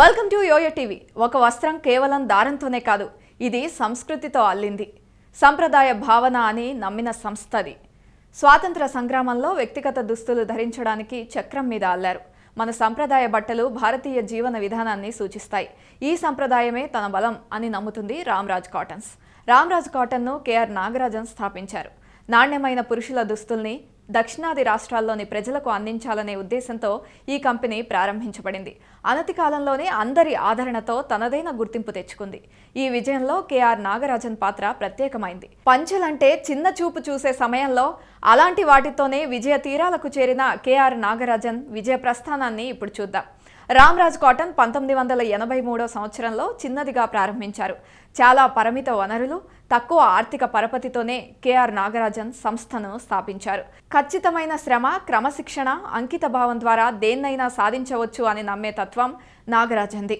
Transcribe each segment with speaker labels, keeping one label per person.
Speaker 1: welcome to yo-yo TV ఒక వస్త్రం కేవలం దారంతోనే కాదు ఇది సంస్కృతితో అల్లింది సంప్రదాయ భావన అని నమ్మిన సంస్థది స్వాతంత్ర సంగ్రామంలో వ్యక్తిగత దుస్తులు ధరించడానికి చక్రం మీద అల్లారు మన సంప్రదాయ బట్టలు భారతీయ జీవన విధానాన్ని సూచిస్తాయి ఈ సంప్రదాయమే తన బలం అని నమ్ముతుంది రామ్రాజ్ కాటన్స్ రామ్రాజ్ కాటన్ను కేఆర్ నాగరాజన్ స్థాపించారు నాణ్యమైన పురుషుల దుస్తుల్ని దక్షిణాది రాష్ట్రాల్లోని ప్రజలకు అందించాలనే ఉద్దేశంతో ఈ కంపెనీ ప్రారంభించబడింది అనతి కాలంలోనే అందరి ఆదరణతో తనదైన గుర్తింపు తెచ్చుకుంది ఈ విజయంలో కేఆర్ నాగరాజన్ పాత్ర ప్రత్యేకమైంది పంచెలంటే చిన్న చూపు చూసే సమయంలో అలాంటి వాటితోనే విజయ తీరాలకు చేరిన కేఆర్ నాగరాజన్ విజయ ప్రస్థానాన్ని ఇప్పుడు చూద్దాం రామ్రాజ్ కాటన్ పంతొమ్మిది వందల ఎనభై మూడో సంవత్సరంలో చిన్నదిగా ప్రారంభించారు చాలా పరిమిత వనరులు తక్కువ ఆర్థిక పరపతితోనే కెఆర్ నాగరాజన్ సంస్థను స్థాపించారు ఖచ్చితమైన శ్రమ క్రమశిక్షణ అంకిత భావం ద్వారా దేన్నైనా సాధించవచ్చు అని నమ్మే తత్వం నాగరాజన్ది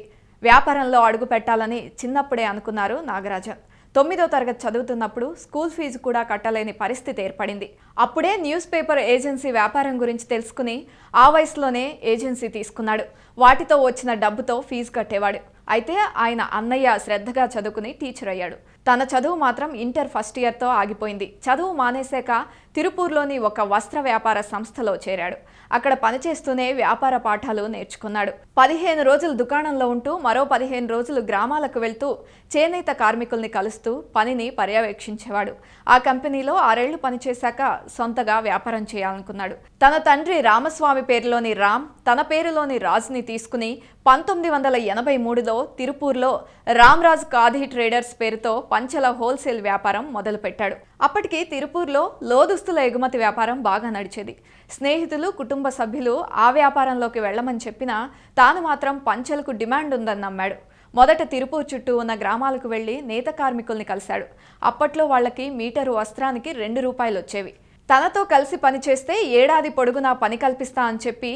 Speaker 1: వ్యాపారంలో అడుగు పెట్టాలని చిన్నప్పుడే అనుకున్నారు నాగరాజన్ తొమ్మిదో తరగతి చదువుతున్నప్పుడు స్కూల్ ఫీజు కూడా కట్టలేని పరిస్థితి ఏర్పడింది అప్పుడే న్యూస్ పేపర్ ఏజెన్సీ వ్యాపారం గురించి తెలుసుకుని ఆ వయసులోనే ఏజెన్సీ తీసుకున్నాడు వాటితో వచ్చిన డబ్బుతో ఫీజు కట్టేవాడు అయితే ఆయన అన్నయ్య శ్రద్ధగా చదువుకుని టీచర్ అయ్యాడు తన చదువు మాత్రం ఇంటర్ ఫస్ట్ ఇయర్తో ఆగిపోయింది చదువు మానేశాక తిరుపూర్లోని ఒక వస్త్ర వ్యాపార సంస్థలో చేరాడు అక్కడ పనిచేస్తూనే వ్యాపార పాఠాలు నేర్చుకున్నాడు పదిహేను రోజులు దుకాణంలో ఉంటూ మరో పదిహేను రోజులు గ్రామాలకు వెళ్తూ చేనేత కార్మికుల్ని కలుస్తూ పనిని పర్యవేక్షించేవాడు ఆ కంపెనీలో ఆరేళ్లు పనిచేశాక సొంతగా వ్యాపారం చేయాలనుకున్నాడు తన తండ్రి రామస్వామి పేరులోని రామ్ తన పేరులోని రాజుని తీసుకుని పంతొమ్మిది వందల ఎనభై మూడులో తిరుపూర్లో రామ్రాజ్ కాధీ ట్రేడర్స్ పేరుతో పంచల హోల్సేల్ వ్యాపారం మొదలుపెట్టాడు అప్పటికి తిరుపూర్లో లోదుస్తుల ఎగుమతి వ్యాపారం బాగా నడిచేది స్నేహితులు కుటుంబ సభ్యులు ఆ వ్యాపారంలోకి వెళ్ళమని చెప్పినా తాను మాత్రం పంచెలకు డిమాండ్ ఉందని నమ్మాడు మొదట తిరుపూర్ చుట్టూ ఉన్న గ్రామాలకు వెళ్ళి నేత కార్మికుల్ని కలిశాడు అప్పట్లో వాళ్ళకి మీటరు వస్త్రానికి రెండు రూపాయలు వచ్చేవి తనతో కలిసి పనిచేస్తే ఏడాది పొడుగునా పని కల్పిస్తా అని చెప్పి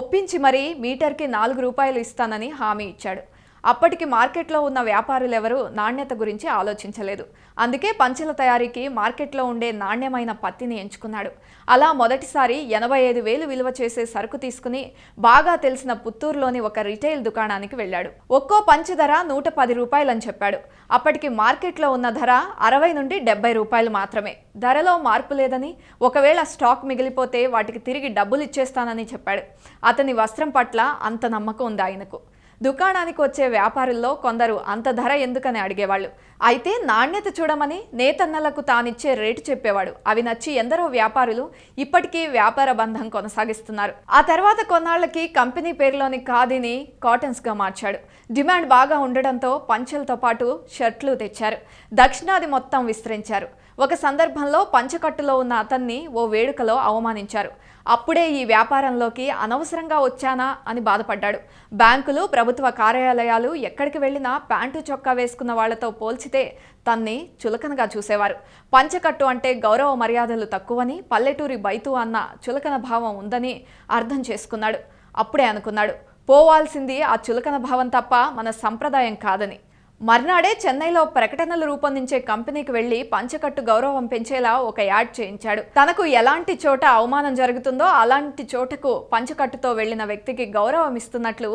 Speaker 1: ఒప్పించి మరీ మీటర్కి నాలుగు రూపాయలు ఇస్తానని హామీ ఇచ్చాడు అప్పటికి మార్కెట్లో ఉన్న వ్యాపారులు ఎవరు నాణ్యత గురించి ఆలోచించలేదు అందుకే పంచల తయారీకి మార్కెట్లో ఉండే నాణ్యమైన పత్తిని ఎంచుకున్నాడు అలా మొదటిసారి ఎనభై ఐదు వేలు విలువ చేసే సరుకు తీసుకుని బాగా తెలిసిన పుత్తూరులోని ఒక రిటైల్ దుకాణానికి వెళ్ళాడు ఒక్కో పంచ ధర నూట పది రూపాయలని చెప్పాడు అప్పటికి మార్కెట్లో ఉన్న ధర అరవై నుండి డెబ్బై రూపాయలు మాత్రమే ధరలో మార్పు లేదని ఒకవేళ స్టాక్ మిగిలిపోతే వాటికి తిరిగి డబ్బులు ఇచ్చేస్తానని చెప్పాడు అతని వస్త్రం పట్ల అంత నమ్మకం ఉంది ఆయనకు దుకాణానికి వచ్చే వ్యాపారుల్లో కొందరు అంత ధర ఎందుకని అడిగేవాళ్ళు అయితే నాణ్యత చూడమని నేతన్నలకు తానిచ్చే రేటు చెప్పేవాడు అవి నచ్చి ఎందరో వ్యాపారులు ఇప్పటికీ వ్యాపార బంధం కొనసాగిస్తున్నారు ఆ తర్వాత కొన్నాళ్లకి కంపెనీ పేరులోని ఖాదీని కాటన్స్గా మార్చాడు డిమాండ్ బాగా ఉండడంతో పంచెలతో పాటు షర్ట్లు తెచ్చారు దక్షిణాది మొత్తం విస్తరించారు ఒక సందర్భంలో పంచకట్టులో ఉన్న అతన్ని ఓ వేడుకలో అవమానించారు అప్పుడే ఈ వ్యాపారంలోకి అనవసరంగా వచ్చానా అని బాధపడ్డాడు బ్యాంకులు ప్రభుత్వ కార్యాలయాలు ఎక్కడికి వెళ్లినా ప్యాంటు చొక్కా వేసుకున్న వాళ్లతో పోల్చితే తన్ని చులకనగా చూసేవారు పంచకట్టు అంటే గౌరవ మర్యాదలు తక్కువని పల్లెటూరి బైతు అన్న చులకన భావం ఉందని అర్థం చేసుకున్నాడు అప్పుడే అనుకున్నాడు పోవాల్సింది ఆ చులకన భావం తప్ప మన సంప్రదాయం కాదని మర్నాడే చెన్నైలో ప్రకటనలు రూపొందించే కంపెనీకి వెళ్లి పంచకట్టు గౌరవం పెంచేలా ఒక యాడ్ చేయించాడు తనకు ఎలాంటి చోట అవమానం జరుగుతుందో అలాంటి చోటకు పంచకట్టుతో వెళ్లిన వ్యక్తికి గౌరవం ఇస్తున్నట్లు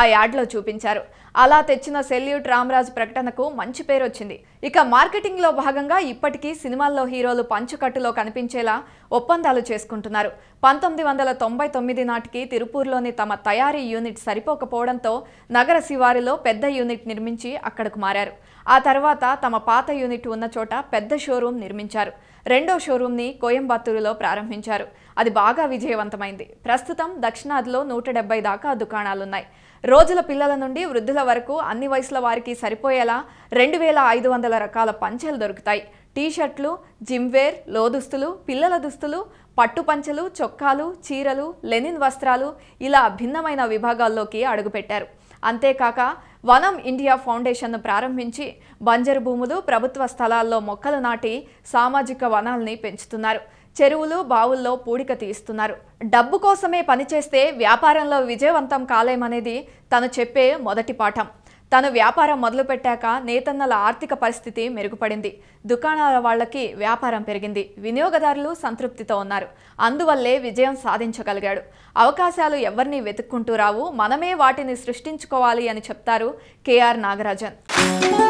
Speaker 1: ఆ యాడ్లో చూపించారు అలా తెచ్చిన సెల్యూట్ రామరాజు ప్రకటనకు మంచి పేరు వచ్చింది ఇక మార్కెటింగ్లో భాగంగా ఇప్పటికీ సినిమాల్లో హీరోలు పంచకట్టులో కనిపించేలా ఒప్పందాలు చేసుకుంటున్నారు పంతొమ్మిది వందల తొంభై తొమ్మిది నాటికి తిరుపూర్లోని తమ తయారీ యూనిట్ సరిపోకపోవడంతో నగర శివారిలో పెద్ద యూనిట్ నిర్మించి అక్కడ అక్కడకు మారారు ఆ తర్వాత తమ పాత యూనిట్ ఉన్న చోట పెద్ద షోరూం నిర్మించారు రెండో షోరూంని కోయంబత్తూరులో ప్రారంభించారు అది బాగా విజయవంతమైంది ప్రస్తుతం దక్షిణాదిలో నూట డెబ్బై దాకా దుకాణాలున్నాయి రోజుల పిల్లల నుండి వృద్ధుల వరకు అన్ని వయసుల వారికి సరిపోయేలా రెండు వేల ఐదు వందల రకాల పంచెలు దొరుకుతాయి టీషర్ట్లు జిమ్వేర్ లోదుస్తులు పిల్లల దుస్తులు పట్టు పంచెలు చొక్కాలు చీరలు లెనిన్ వస్త్రాలు ఇలా భిన్నమైన విభాగాల్లోకి అడుగుపెట్టారు అంతేకాక వనం ఇండియా ఫౌండేషన్ను ప్రారంభించి బంజరు భూములు ప్రభుత్వ స్థలాల్లో మొక్కలు నాటి సామాజిక వనాల్ని పెంచుతున్నారు చెరువులు బావుల్లో పూడిక తీస్తున్నారు డబ్బు కోసమే పనిచేస్తే వ్యాపారంలో విజయవంతం కాలేమనేది తను చెప్పే మొదటి పాఠం తను వ్యాపారం మొదలుపెట్టాక నేతన్నల ఆర్థిక పరిస్థితి మెరుగుపడింది దుకాణాల వాళ్లకి వ్యాపారం పెరిగింది వినియోగదారులు సంతృప్తితో ఉన్నారు అందువల్లే విజయం సాధించగలిగాడు అవకాశాలు ఎవరిని వెతుక్కుంటూ రావు మనమే వాటిని సృష్టించుకోవాలి అని చెప్తారు కేఆర్ నాగరాజన్